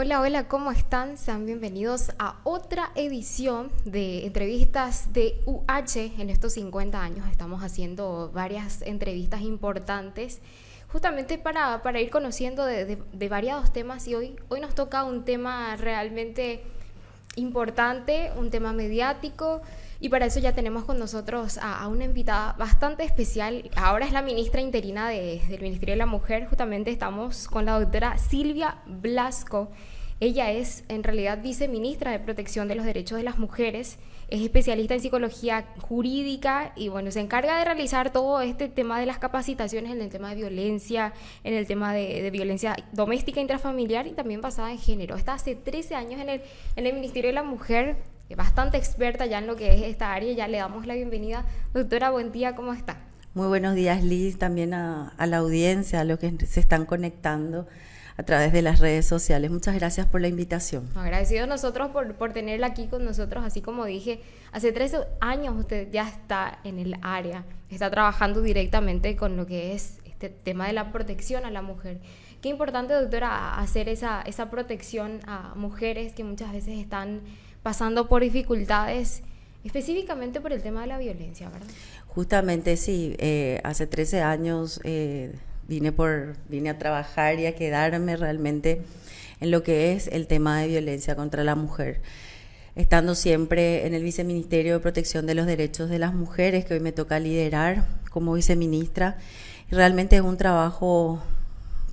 Hola, hola, ¿cómo están? Sean bienvenidos a otra edición de entrevistas de UH en estos 50 años. Estamos haciendo varias entrevistas importantes justamente para, ir conociendo de, variados temas y hoy, hoy nos toca un tema realmente importante, un tema mediático y para eso ya tenemos con nosotros a, una invitada bastante especial. Ahora es la ministra interina del Ministerio de la Mujer. Justamente estamos con la doctora Silvia Blasco. Ella es en realidad viceministra de Protección de los Derechos de las Mujeres. Es especialista en psicología jurídica y bueno, se encarga de realizar todo este tema de las capacitaciones en el tema de violencia, en el tema de, violencia doméstica, intrafamiliar y también basada en género. Está hace 13 años en el, en el Ministerio de la Mujer bastante experta ya en lo que es esta área. Ya le damos la bienvenida. Doctora, buen día, ¿cómo está? Muy buenos días, Liz, también a, la audiencia, a los que se están conectando a través de las redes sociales. Muchas gracias por la invitación. Agradecido a nosotros por, por tenerla aquí con nosotros. Así como dije, hace 13 años usted ya está en el área, está trabajando directamente con lo que es este tema de la protección a la mujer. Qué importante, doctora, hacer esa, esa protección a mujeres que muchas veces están pasando por dificultades, específicamente por el tema de la violencia, ¿verdad? Justamente, sí. Eh, hace 13 años eh, vine, por, vine a trabajar y a quedarme realmente en lo que es el tema de violencia contra la mujer estando siempre en el Viceministerio de Protección de los Derechos de las Mujeres, que hoy me toca liderar como viceministra. Realmente es un trabajo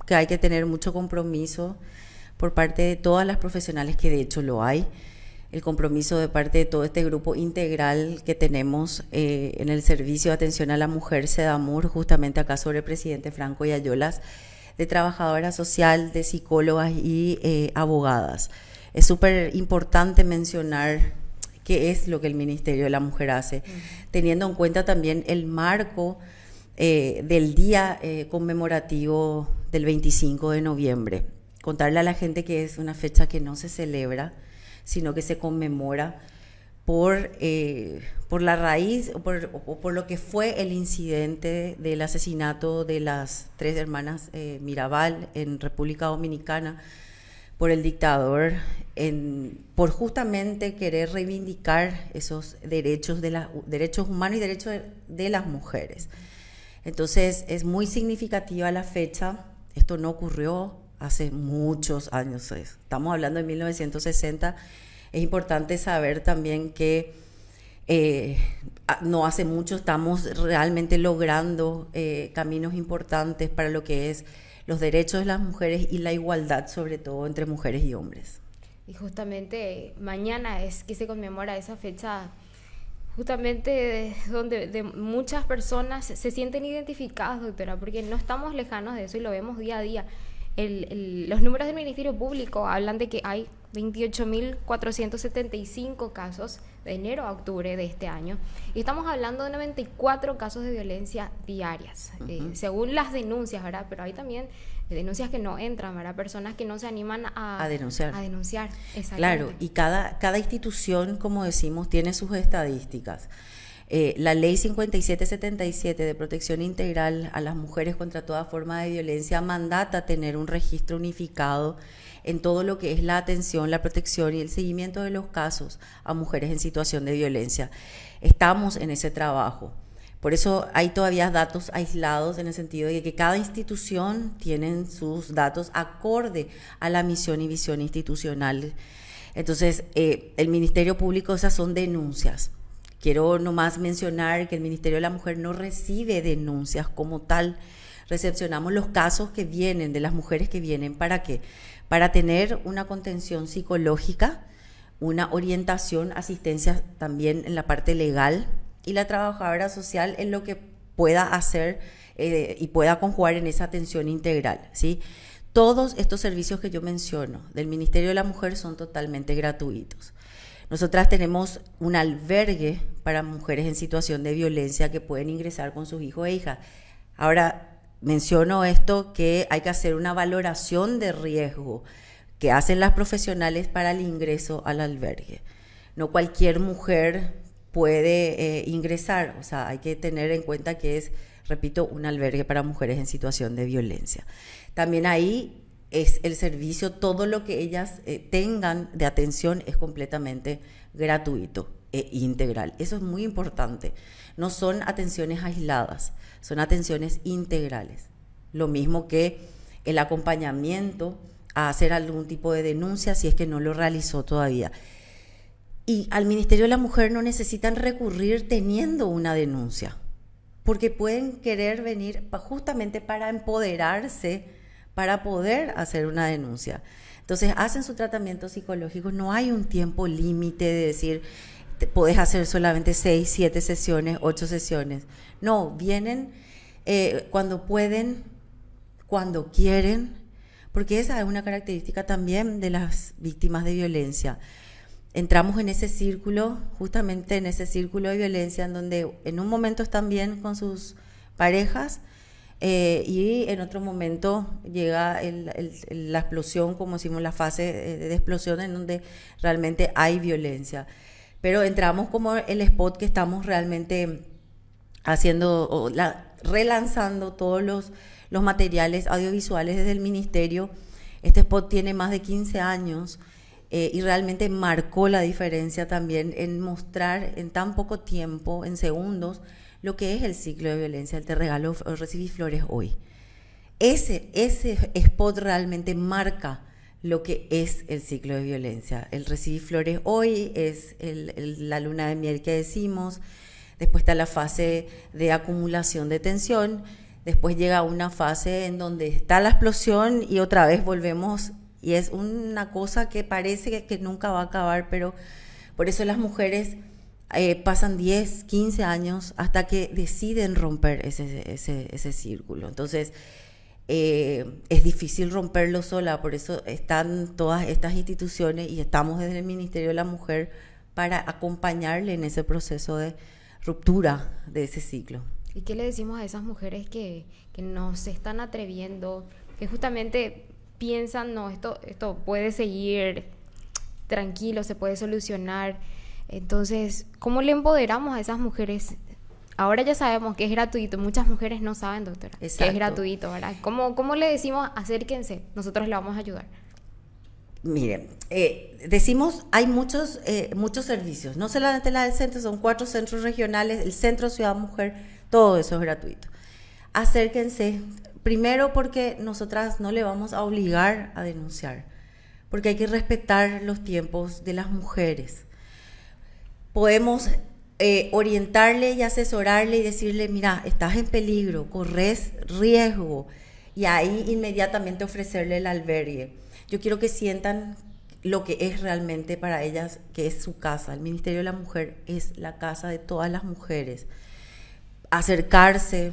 que hay que tener mucho compromiso por parte de todas las profesionales, que de hecho lo hay, el compromiso de parte de todo este grupo integral que tenemos eh, en el Servicio de Atención a la Mujer SEDAMUR, justamente acá sobre el presidente Franco y Ayolas, de trabajadora social, de psicólogas y eh, abogadas. Es súper importante mencionar qué es lo que el Ministerio de la Mujer hace, teniendo en cuenta también el marco eh, del día conmemorativo del 25 de noviembre. Contarle a la gente que es una fecha que no se celebra, sino que se conmemora por, eh, por la raíz o por, lo que fue el incidente del asesinato de las tres hermanas eh, Mirabal en República Dominicana por el dictador, por justamente querer reivindicar esos derechos, de derechos humanos y derechos de las mujeres. Entonces es muy significativa la fecha, esto no ocurrió hace muchos años. Estamos hablando de 1960. Es importante saber también que eh, no hace mucho estamos realmente logrando eh, caminos importantes para lo que es los derechos de las mujeres y la igualdad, sobre todo entre mujeres y hombres. Y justamente mañana es que se conmemora esa fecha, justamente donde muchas personas se sienten identificadas, doctora, porque no estamos lejanos de eso y lo vemos día a día los números del Ministerio Público hablan de que hay 28.475 casos de enero a octubre de este año. Y estamos hablando de 94 casos de violencia diarias, eh, según las denuncias, ¿verdad? Pero hay también denuncias que no entran, ¿verdad? Personas que no se animan a, denunciar. A Claro, y cada, cada institución, como decimos, tiene sus estadísticas. Eh, la ley 5777 de protección integral a las mujeres contra toda forma de violencia mandata tener un registro unificado en todo lo que es la atención, la protección y el seguimiento de los casos a mujeres en situación de violencia. Estamos en ese trabajo. Por eso hay todavía datos aislados en el sentido de que cada institución tiene sus datos acorde a la misión y visión institucional. Entonces, eh, el Ministerio Público, esas son denuncias. Quiero nomás mencionar que el Ministerio de la Mujer no recibe denuncias como tal. Recepcionamos los casos que vienen de las mujeres que vienen. ¿Para qué? Para tener una contención psicológica, una orientación, asistencia también en la parte legal y la trabajadora social en lo que pueda hacer eh, y pueda conjugar en esa atención integral. ¿sí? Todos estos servicios que yo menciono del Ministerio de la Mujer son totalmente gratuitos. Nosotras tenemos un albergue para mujeres en situación de violencia que pueden ingresar con sus hijos e hijas. Ahora, menciono esto que hay que hacer una valoración de riesgo que hacen las profesionales para el ingreso al albergue. No cualquier mujer puede eh, ingresar, o sea, hay que tener en cuenta que es, repito, un albergue para mujeres en situación de violencia. También ahí es el servicio, todo lo que ellas eh, tengan de atención es completamente gratuito e integral. Eso es muy importante. No son atenciones aisladas, son atenciones integrales. Lo mismo que el acompañamiento a hacer algún tipo de denuncia si es que no lo realizó todavía. Y al Ministerio de la Mujer no necesitan recurrir teniendo una denuncia, porque pueden querer venir justamente para empoderarse para poder hacer una denuncia. Entonces hacen su tratamiento psicológico, no hay un tiempo límite de decir, te, podés hacer solamente seis, siete sesiones, ocho sesiones. No, vienen eh, cuando pueden, cuando quieren, porque esa es una característica también de las víctimas de violencia. Entramos en ese círculo, justamente en ese círculo de violencia, en donde en un momento están bien con sus parejas, eh, y en otro momento llega la explosión, como decimos, la fase de explosión en donde realmente hay violencia. Pero entramos como el spot que estamos realmente haciendo, relanzando todos los, materiales audiovisuales desde el ministerio. Este spot tiene más de 15 años eh, y realmente marcó la diferencia también en mostrar en tan poco tiempo, en segundos, lo que es el ciclo de violencia, el te regalo o recibí flores hoy. Ese, ese spot realmente marca lo que es el ciclo de violencia. El recibí flores hoy es la luna de miel que decimos, después está la fase de acumulación de tensión, después llega una fase en donde está la explosión y otra vez volvemos y es una cosa que parece que nunca va a acabar, pero por eso las mujeres eh, pasan 10, 15 años hasta que deciden romper ese, ese, ese círculo. Entonces, eh, es difícil romperlo sola, por eso están todas estas instituciones y estamos desde el Ministerio de la Mujer para acompañarle en ese proceso de ruptura de ese ciclo. ¿Y qué le decimos a esas mujeres que, que no se están atreviendo, que justamente piensan, no, esto, esto puede seguir tranquilo, se puede solucionar? Entonces, ¿cómo le empoderamos a esas mujeres? Ahora ya sabemos que es gratuito, muchas mujeres no saben, doctora, que es gratuito, ¿verdad? ¿Cómo, le decimos acérquense? Nosotros le vamos a ayudar. Miren, eh, decimos, hay muchos, eh, muchos servicios, no solamente la del centro, son cuatro centros regionales, el centro Ciudad Mujer, todo eso es gratuito. Acérquense, primero porque nosotras no le vamos a obligar a denunciar, porque hay que respetar los tiempos de las mujeres podemos eh, orientarle y asesorarle y decirle, mira, estás en peligro, corres riesgo, y ahí inmediatamente ofrecerle el albergue. Yo quiero que sientan lo que es realmente para ellas, que es su casa. El Ministerio de la Mujer es la casa de todas las mujeres. Acercarse,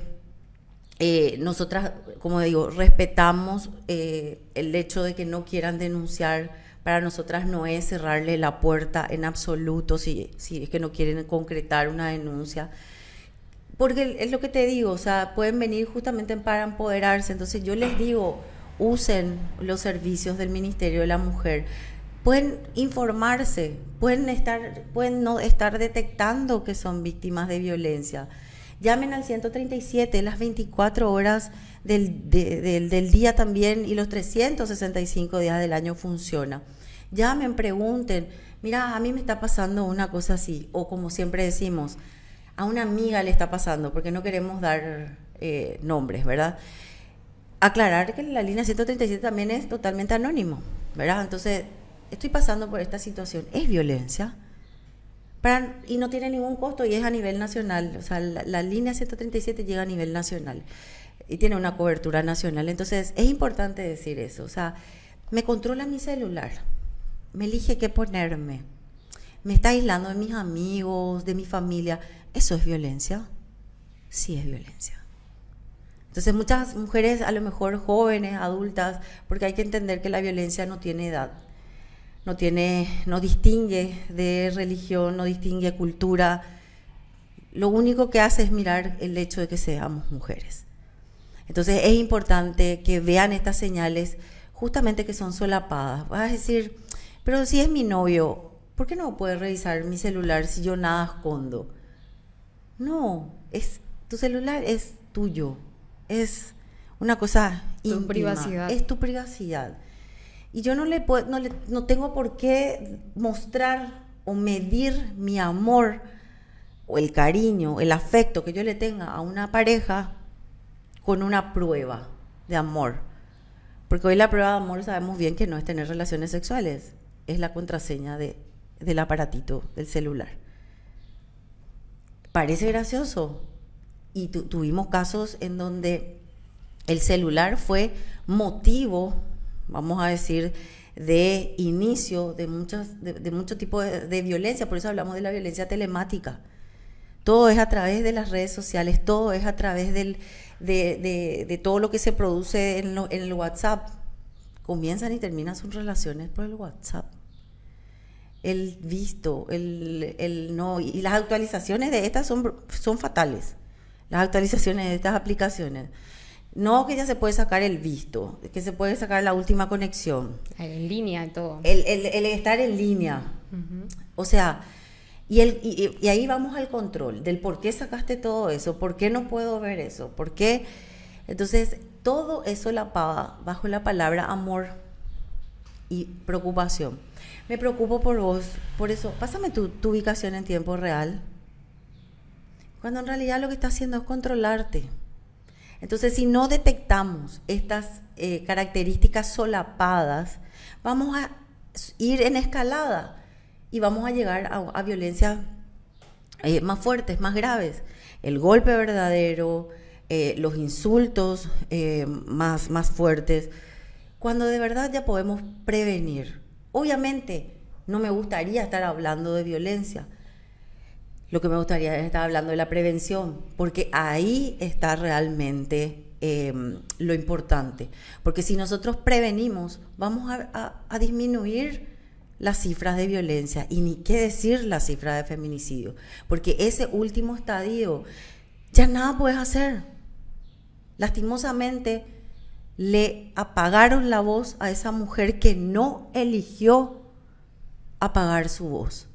eh, nosotras, como digo, respetamos eh, el hecho de que no quieran denunciar para nosotras no es cerrarle la puerta en absoluto si, si es que no quieren concretar una denuncia. Porque es lo que te digo, o sea, pueden venir justamente para empoderarse. Entonces yo les digo, usen los servicios del Ministerio de la Mujer. Pueden informarse, pueden, estar, pueden no estar detectando que son víctimas de violencia. Llamen al 137 las 24 horas del, día también y los 365 días del año funciona. ya me pregunten, mira, a mí me está pasando una cosa así, o como siempre decimos, a una amiga le está pasando, porque no queremos dar eh, nombres, ¿verdad? Aclarar que la línea 137 también es totalmente anónimo, ¿verdad? Entonces, estoy pasando por esta situación, es violencia. y no tiene ningún costo y es a nivel nacional, o sea, la línea 137 llega a nivel nacional y tiene una cobertura nacional. Entonces, es importante decir eso. O sea, me controla mi celular, me elige qué ponerme, me está aislando de mis amigos, de mi familia. ¿Eso es violencia? Sí es violencia. Entonces muchas mujeres, a lo mejor jóvenes, adultas, porque hay que entender que la violencia no tiene edad, no, tiene, no distingue de religión, no distingue cultura. Lo único que hace es mirar el hecho de que seamos mujeres. Entonces es importante que vean estas señales justamente que son solapadas. Vas a decir, pero si es mi novio, ¿por qué no puede revisar mi celular si yo nada escondo? No, es tu celular es tuyo, es una cosa tu íntima, privacidad. es tu privacidad. Y yo no le, puedo, no le no tengo por qué mostrar o medir mi amor o el cariño, el afecto que yo le tenga a una pareja con una prueba de amor. Porque hoy la prueba de amor sabemos bien que no es tener relaciones sexuales, es la contraseña del aparatito, del celular. Parece gracioso. Y tuvimos casos en donde el celular fue motivo, vamos a decir, de inicio de, muchas, de, mucho tipo de, violencia, por eso hablamos de la violencia telemática todo es a través de las redes sociales, todo es a través del, de, todo lo que se produce en, el WhatsApp. Comienzan y terminan sus relaciones por el WhatsApp el visto, el, no. Y las actualizaciones de estas son, son fatales. Las actualizaciones de estas aplicaciones. No que ya se puede sacar el visto, que se puede sacar la última conexión. En línea todo. El, estar en línea. O sea, y, ahí vamos al control del por qué sacaste todo eso, por qué no puedo ver eso, por qué. Entonces, todo eso la bajo la palabra amor y preocupación. Me preocupo por vos, por eso, pásame tu, ubicación en tiempo real. Cuando en realidad lo que está haciendo es controlarte. Entonces, si no detectamos estas eh, características solapadas, vamos a ir en escalada y vamos a llegar a, violencias eh, más fuertes, más graves. El golpe verdadero, eh, los insultos eh, más, más fuertes, cuando de verdad ya podemos prevenir. Obviamente, no me gustaría estar hablando de violencia. Lo que me gustaría es estar hablando de la prevención, porque ahí está realmente em, lo importante. Porque si nosotros prevenimos, vamos a disminuir las cifras de violencia y ni qué decir las cifras de feminicidio, porque ese último estadio ya nada puedes hacer. Lastimosamente le apagaron la voz a esa mujer que no eligió apagar su voz.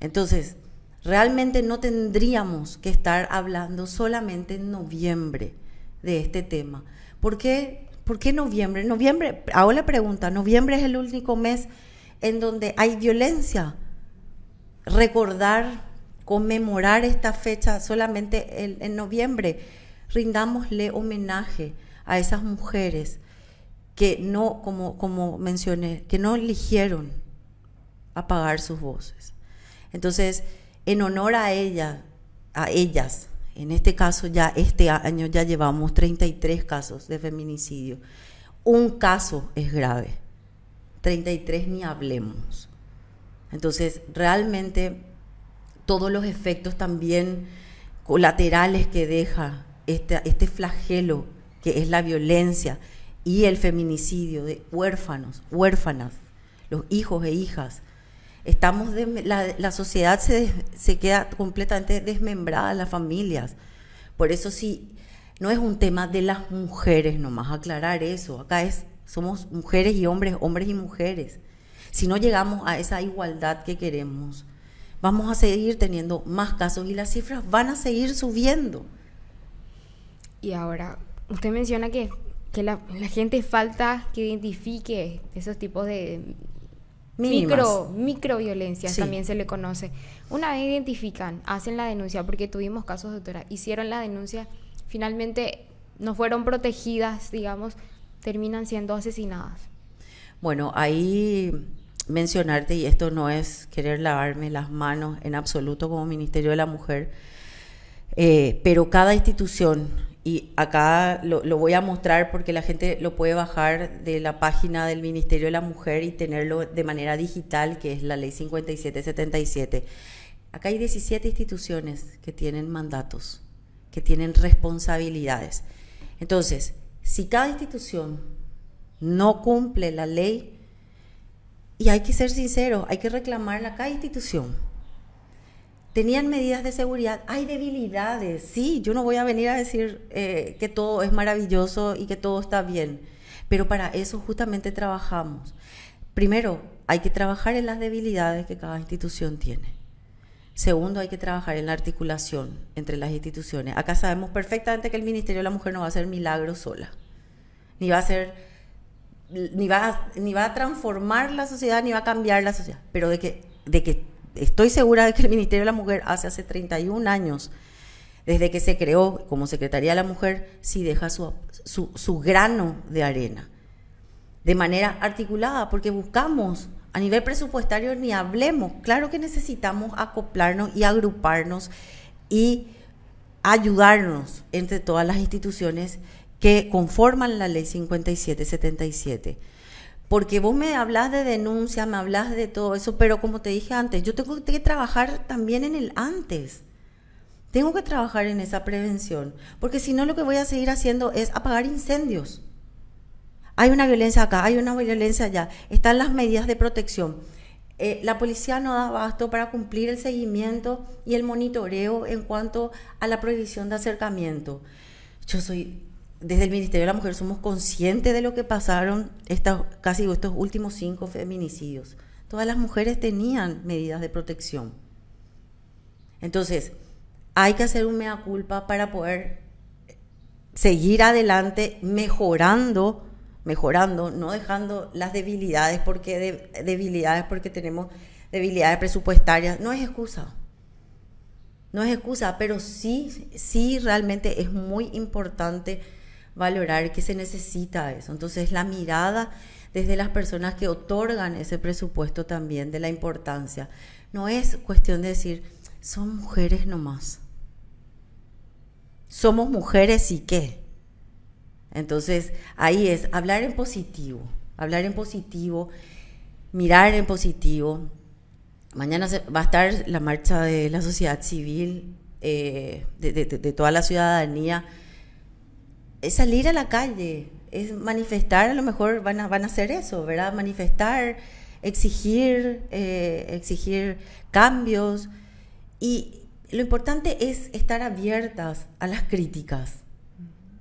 Entonces, realmente no tendríamos que estar hablando solamente en noviembre de este tema, porque ¿por qué noviembre? Noviembre, hago la pregunta, noviembre es el único mes en donde hay violencia. Recordar, conmemorar esta fecha solamente en, noviembre, rindámosle homenaje a esas mujeres que no, como, como mencioné, que no eligieron apagar sus voces. Entonces, en honor a ella, a ellas, en este caso ya este año ya llevamos 33 casos de feminicidio. Un caso es grave. 33 ni hablemos. Entonces, realmente todos los efectos también colaterales que deja este, este flagelo que es la violencia y el feminicidio de huérfanos, huérfanas, los hijos e hijas Estamos de, la, sociedad se, se queda completamente desmembrada, las familias. Por eso sí, no es un tema de las mujeres nomás, aclarar eso. Acá es, somos mujeres y hombres, hombres y mujeres. Si no llegamos a esa igualdad que queremos, vamos a seguir teniendo más casos y las cifras van a seguir subiendo. Y ahora, usted menciona que, la gente falta que identifique esos tipos de, Micro, microviolencia también se le conoce. Una vez identifican, hacen la denuncia, porque tuvimos casos, doctora, hicieron la denuncia, finalmente no fueron protegidas, digamos, terminan siendo asesinadas. Bueno, ahí mencionarte, y esto no es querer lavarme las manos en absoluto como Ministerio de la Mujer, eh, pero cada institución y acá lo, voy a mostrar porque la gente lo puede bajar de la página del Ministerio de la Mujer y tenerlo de manera digital, que es la ley 5777. Acá hay 17 instituciones que tienen mandatos, que tienen responsabilidades. Entonces, si cada institución no cumple la ley, y hay que ser sincero hay que reclamarla a cada institución tenían medidas de seguridad, hay debilidades, sí, yo no voy a venir a decir eh, que todo es maravilloso y que todo está bien, pero para eso justamente trabajamos. Primero, hay que trabajar en las debilidades que cada institución tiene. Segundo, hay que trabajar en la articulación entre las instituciones. Acá sabemos perfectamente que el Ministerio de la Mujer no va a hacer milagros sola, ni va a ser ni va, ni va a transformar la sociedad, ni va a cambiar la sociedad, pero de que, de que estoy segura de que el Ministerio de la Mujer hace hace 31 años, desde que se creó como Secretaría de la Mujer, sí deja su, su grano de arena, de manera articulada, porque buscamos a nivel presupuestario ni hablemos. Claro que necesitamos acoplarnos y agruparnos y ayudarnos entre todas las instituciones que conforman la ley 5777. Porque vos me hablas de denuncia, me hablas de todo eso, pero como te dije antes, yo tengo que trabajar también en el antes. Tengo que trabajar en esa prevención, porque si no lo que voy a seguir haciendo es apagar incendios. Hay una violencia acá, hay una violencia allá, están las medidas de protección. Eh, la policía no da abasto para cumplir el seguimiento y el monitoreo en cuanto a la prohibición de acercamiento. Yo soy desde el Ministerio de la Mujer somos conscientes de lo que pasaron casi estos últimos cinco feminicidios. Todas las mujeres tenían medidas de protección. Entonces, hay que hacer un mea culpa para poder seguir adelante mejorando, mejorando, no dejando las debilidades, porque debilidades porque tenemos debilidades presupuestarias, no es excusa. No es excusa, pero sí, sí realmente es muy importante valorar que se necesita eso. Entonces la mirada desde las personas que otorgan ese presupuesto también de la importancia. No es cuestión de decir, son mujeres nomás. Somos mujeres y qué. Entonces ahí es hablar en positivo, hablar en positivo, mirar en positivo. Mañana va a estar la marcha de la sociedad civil, eh, de toda la ciudadanía es salir a la calle, es manifestar, a lo mejor van a, van a hacer eso, ¿verdad? Manifestar, exigir, eh, exigir cambios. Y lo importante es estar abiertas a las críticas,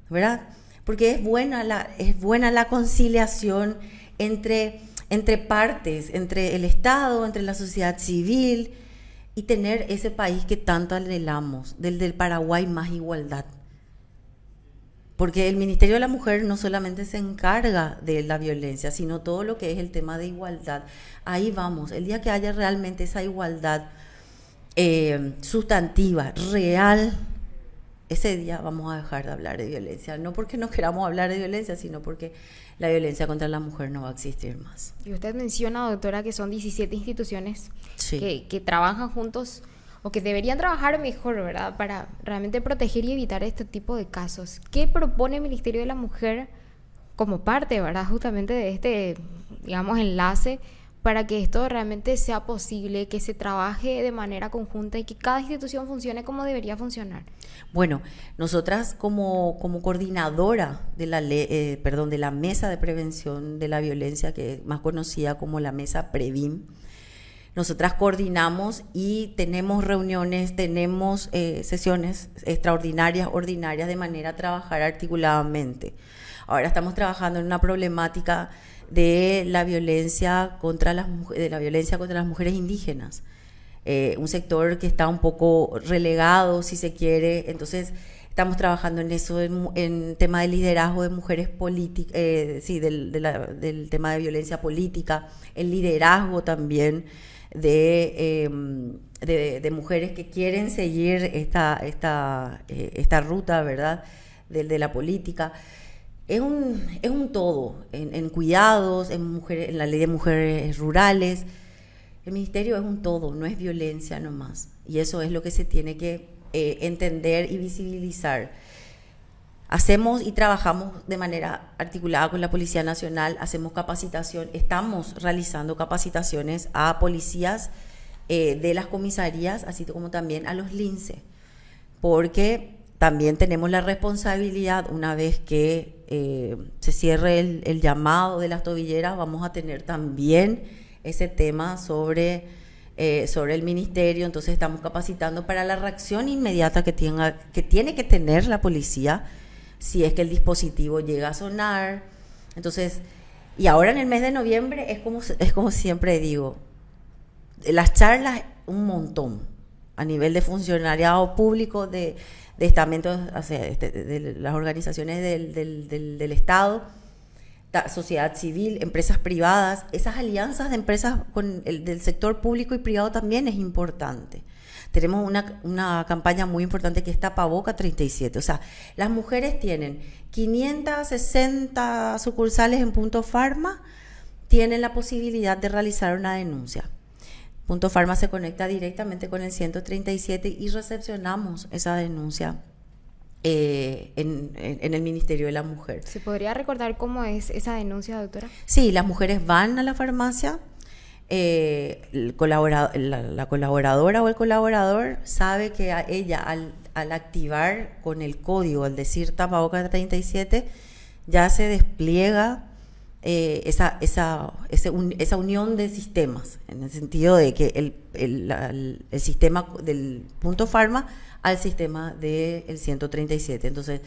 ¿verdad? Porque es buena la, es buena la conciliación entre, entre partes, entre el Estado, entre la sociedad civil y tener ese país que tanto anhelamos, del del Paraguay más igualdad. Porque el Ministerio de la Mujer no solamente se encarga de la violencia, sino todo lo que es el tema de igualdad. Ahí vamos, el día que haya realmente esa igualdad eh, sustantiva, real, ese día vamos a dejar de hablar de violencia. No porque no queramos hablar de violencia, sino porque la violencia contra la mujer no va a existir más. Y usted menciona, doctora, que son 17 instituciones que, que trabajan juntos o que deberían trabajar mejor, ¿verdad? Para realmente proteger y evitar este tipo de casos. ¿Qué propone el Ministerio de la Mujer como parte, ¿verdad? Justamente de este, digamos, enlace para que esto realmente sea posible, que se trabaje de manera conjunta y que cada institución funcione como debería funcionar. Bueno, nosotras como, como coordinadora de la, eh, perdón, de la Mesa de Prevención de la Violencia, que es más conocida como la Mesa PREVIM, nosotras coordinamos y tenemos reuniones, tenemos eh, sesiones extraordinarias, ordinarias, de manera a trabajar articuladamente. Ahora estamos trabajando en una problemática de la violencia contra las, de la violencia contra las mujeres indígenas. Eh, un sector que está un poco relegado, si se quiere. Entonces, estamos trabajando en eso, en, tema de liderazgo de mujeres políticas, eh, sí, del, del tema de violencia política, el liderazgo también. Em, de, mujeres que quieren seguir esta, eh, ruta, ¿verdad?, de, la política. Es un, todo, en, cuidados, en, la ley de mujeres rurales. El ministerio es un todo, no es violencia nomás. Y eso es lo que se tiene que eh, entender y visibilizar. Hacemos y trabajamos de manera articulada con la Policía Nacional, hacemos capacitación, estamos realizando capacitaciones a policías eh, de las comisarías, así como también a los lince, porque también tenemos la responsabilidad, una vez que eh, se cierre el, llamado de las tobilleras, vamos a tener también ese tema sobre eh, sobre el ministerio, entonces estamos capacitando para la reacción inmediata que tiene que tener la policía si es que el dispositivo llega a sonar. Entonces, y ahora en el mes de noviembre es como, es como siempre digo, las charlas un montón a nivel de funcionariado público, de, estamentos, este, de, las organizaciones del, Estado, sociedad civil, empresas privadas, esas alianzas de empresas con el, del sector público y privado también es importante tenemos una, una campaña muy importante que es Tapaboca 37. O sea, las mujeres tienen 560 sucursales en Punto Farma, tienen la posibilidad de realizar una denuncia. Punto Farma se conecta directamente con el 137 y recepcionamos esa denuncia eh, en, el Ministerio de la Mujer. ¿Se podría recordar cómo es esa denuncia, doctora? Sí, las mujeres van a la farmacia, eh, el la, colaboradora o el colaborador sabe que a ella al, activar con el código, al decir y 37, ya se despliega eh, esa, esa, esa unión de sistemas, en el sentido de que el, el, sistema del punto farma al sistema del de 137. Entonces,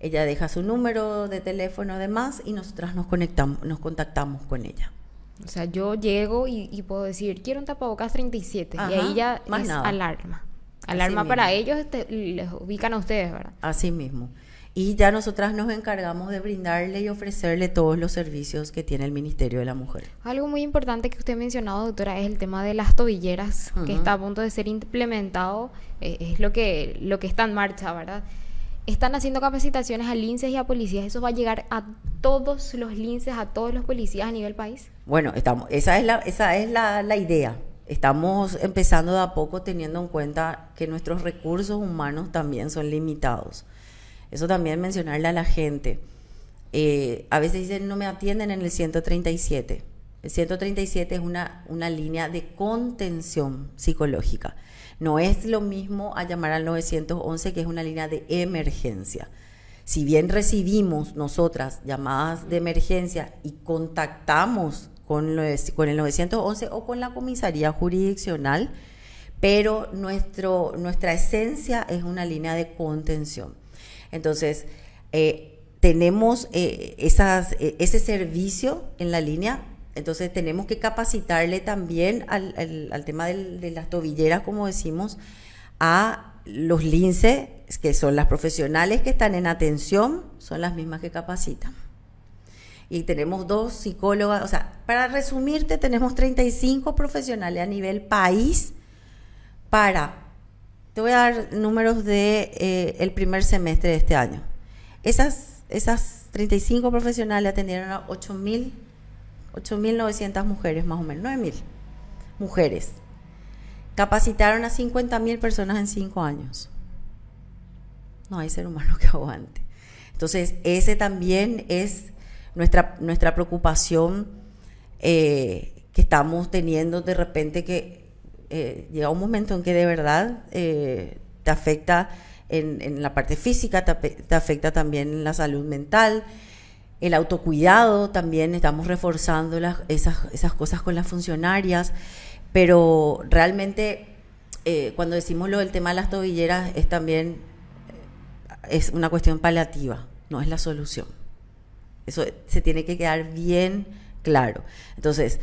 ella deja su número de teléfono, además y nosotras nos conectamos, nos contactamos con ella. O sea, yo llego y, puedo decir, quiero un tapabocas 37. y ahí ya es alarma. Alarma para ellos, este, les ubican a ustedes, ¿verdad? Así mismo. Y ya nosotras nos encargamos de brindarle y ofrecerle todos los servicios que tiene el Ministerio de la Mujer. Algo muy importante que usted ha mencionado, doctora, es el tema de las tobilleras, que está a punto de ser implementado, eh, es lo que, lo que está en marcha, ¿verdad? están haciendo capacitaciones a linces y a policías. ¿Eso va a llegar a todos los linces, a todos los policías a nivel país? Bueno, estamos, esa es la, esa es la, idea. Estamos empezando de a poco teniendo en cuenta que nuestros recursos humanos también son limitados. Eso también mencionarle a la gente. Eh, a veces dicen, no me atienden en el 137. El 137 es una, una línea de contención psicológica. No es lo mismo a llamar al 911, que es una línea de emergencia. Si bien recibimos nosotras llamadas de emergencia y contactamos con, el 911 o con la comisaría jurisdiccional, pero nuestra esencia es una línea de contención. Entonces, eh, tenemos eh, eh, ese servicio en la línea entonces tenemos que capacitarle también al, tema de las tobilleras, como decimos, a los lince, que son las profesionales que están en atención, son las mismas que capacitan. Y tenemos dos psicólogas, o sea, para resumirte, tenemos 35 profesionales a nivel país para, te voy a dar números de eh, primer semestre de este año. Esas, esas 35 profesionales atendieron a 8.000 8.900 mujeres, más o menos, 9.000 mujeres. Capacitaron a 50.000 personas en 5 años. No hay ser humano que aguante. Entonces, ese también es nuestra, nuestra preocupación eh, que estamos teniendo de repente que eh, llega un momento en que de verdad eh, te afecta en, la parte física, te, afecta también en la salud mental el autocuidado también estamos reforzando las, esas, esas, cosas con las funcionarias, pero realmente eh, cuando decimos lo del tema de las tobilleras es también eh, es una cuestión paliativa, no es la solución. Eso se tiene que quedar bien claro. Entonces,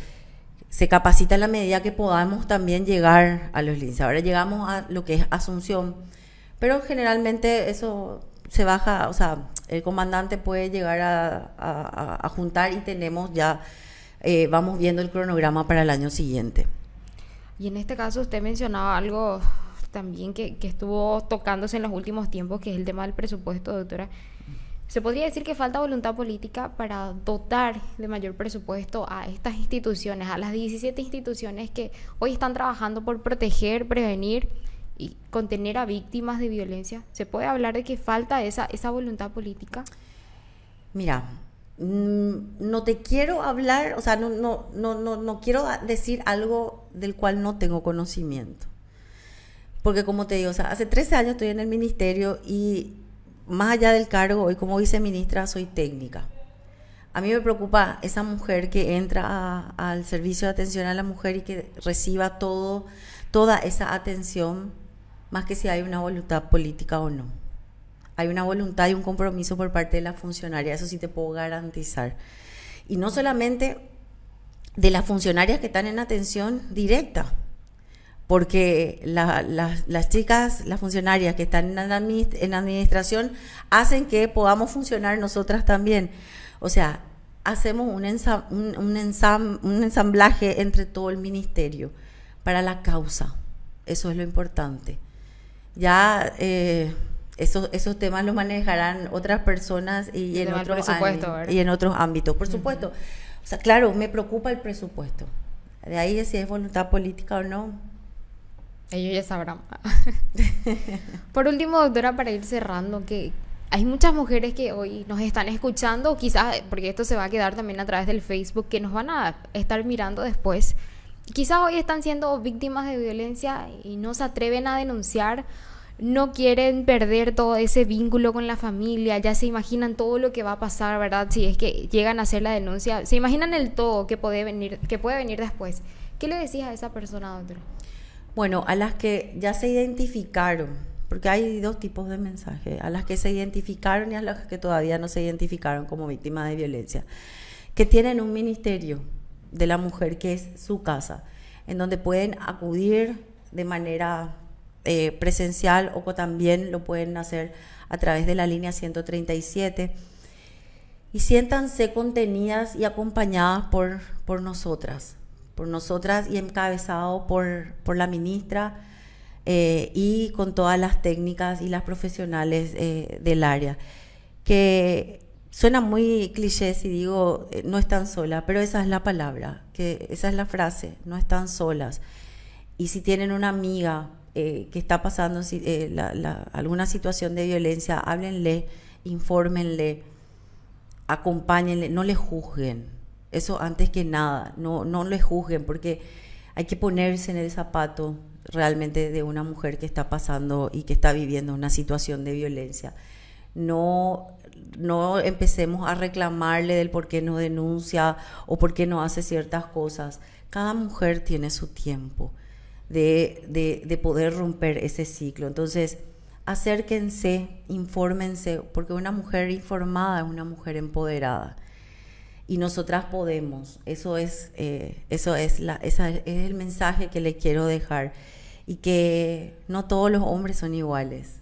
se capacita en la medida que podamos también llegar a los links. Ahora llegamos a lo que es Asunción, pero generalmente eso se baja, o sea, el comandante puede llegar a, juntar y tenemos ya, eh, vamos viendo el cronograma para el año siguiente. Y en este caso usted mencionaba algo también que, que estuvo tocándose en los últimos tiempos, que es el tema del presupuesto, doctora. ¿Se podría decir que falta voluntad política para dotar de mayor presupuesto a estas instituciones, a las 17 instituciones que hoy están trabajando por proteger, prevenir contener a víctimas de violencia? ¿Se puede hablar de que falta esa, esa voluntad política? Mira, mm, no te quiero hablar, o sea, no, no, no, no, quiero decir algo del cual no tengo conocimiento. Porque como te digo, o sea, hace 13 años estoy en el ministerio y más allá del cargo, hoy como viceministra soy técnica. A mí me preocupa esa mujer que entra al servicio de atención a la mujer y que reciba todo, toda esa atención más que si hay una voluntad política o no. Hay una voluntad y un compromiso por parte de la funcionaria, eso sí te puedo garantizar. Y no solamente de las funcionarias que están en atención directa, porque las chicas, las funcionarias que están en, administración hacen que podamos funcionar nosotras también. O sea, hacemos un, ensamblaje entre todo el ministerio para la causa. Eso es lo importante. Ya eh, esos, esos temas los manejarán otras personas y, en otros y en otros ámbitos, por supuesto. O sea, claro, me preocupa el presupuesto. De ahí si es voluntad política o no. Ellos ya sabrán. por último, doctora, para ir cerrando, que hay muchas mujeres que hoy nos están escuchando, quizás porque esto se va a quedar también a través del Facebook, que nos van a estar mirando después quizás hoy están siendo víctimas de violencia y no se atreven a denunciar, no quieren perder todo ese vínculo con la familia, ya se imaginan todo lo que va a pasar, ¿verdad? Si es que llegan a hacer la denuncia, se imaginan el todo que puede venir, que puede venir después. ¿Qué le decís a esa persona, doctor? Bueno, a las que ya se identificaron, porque hay dos tipos de mensajes, a las que se identificaron y a las que todavía no se identificaron como víctimas de violencia, que tienen un ministerio, de la mujer, que es su casa, en donde pueden acudir de manera eh, presencial o también lo pueden hacer a través de la línea 137. Y siéntanse contenidas y acompañadas por, por nosotras, por nosotras y encabezado por, por la ministra eh, y con todas las técnicas y las profesionales eh, del área. Que suena muy cliché si digo eh, no están solas, pero esa es la palabra, que esa es la frase, no están solas. Y si tienen una amiga eh, que está pasando eh, alguna situación de violencia, háblenle, infórmenle, acompáñenle, no le juzguen. Eso antes que nada, no, no le juzguen, porque hay que ponerse en el zapato realmente de una mujer que está pasando y que está viviendo una situación de violencia. No no empecemos a reclamarle del por qué no denuncia o por qué no hace ciertas cosas. Cada mujer tiene su tiempo de, poder romper ese ciclo. Entonces, acérquense, infórmense, porque una mujer informada es una mujer empoderada. Y nosotras podemos. Eso es, eh, eso es, la, es el mensaje que le quiero dejar. Y que no todos los hombres son iguales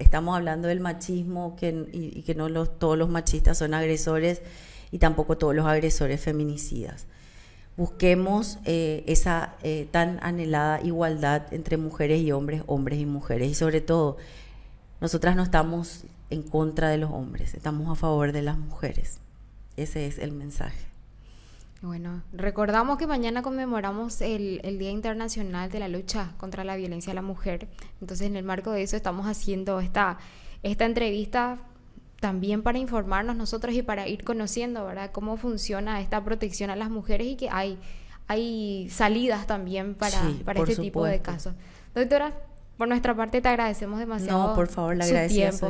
estamos hablando del machismo que, y, que no todos los machistas son agresores y tampoco todos los agresores feminicidas. Busquemos eh, esa eh, tan anhelada igualdad entre mujeres y hombres, hombres y mujeres. Y sobre todo, nosotras no estamos en contra de los hombres, estamos a favor de las mujeres. Ese es el mensaje. Bueno, recordamos que mañana conmemoramos el, Día Internacional de la Lucha contra la Violencia a la Mujer. Entonces, en el marco de eso estamos haciendo esta, esta entrevista también para informarnos nosotros y para ir conociendo, ¿verdad?, cómo funciona esta protección a las mujeres y que hay, hay salidas también para, para este tipo de casos. Doctora, por nuestra parte te agradecemos demasiado. No, por favor, la agradecemos.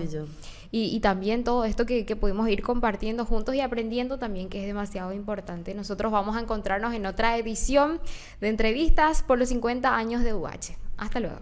Y, también todo esto que, que, pudimos ir compartiendo juntos y aprendiendo también que es demasiado importante. Nosotros vamos a encontrarnos en otra edición de entrevistas por los 50 años de UH. Hasta luego.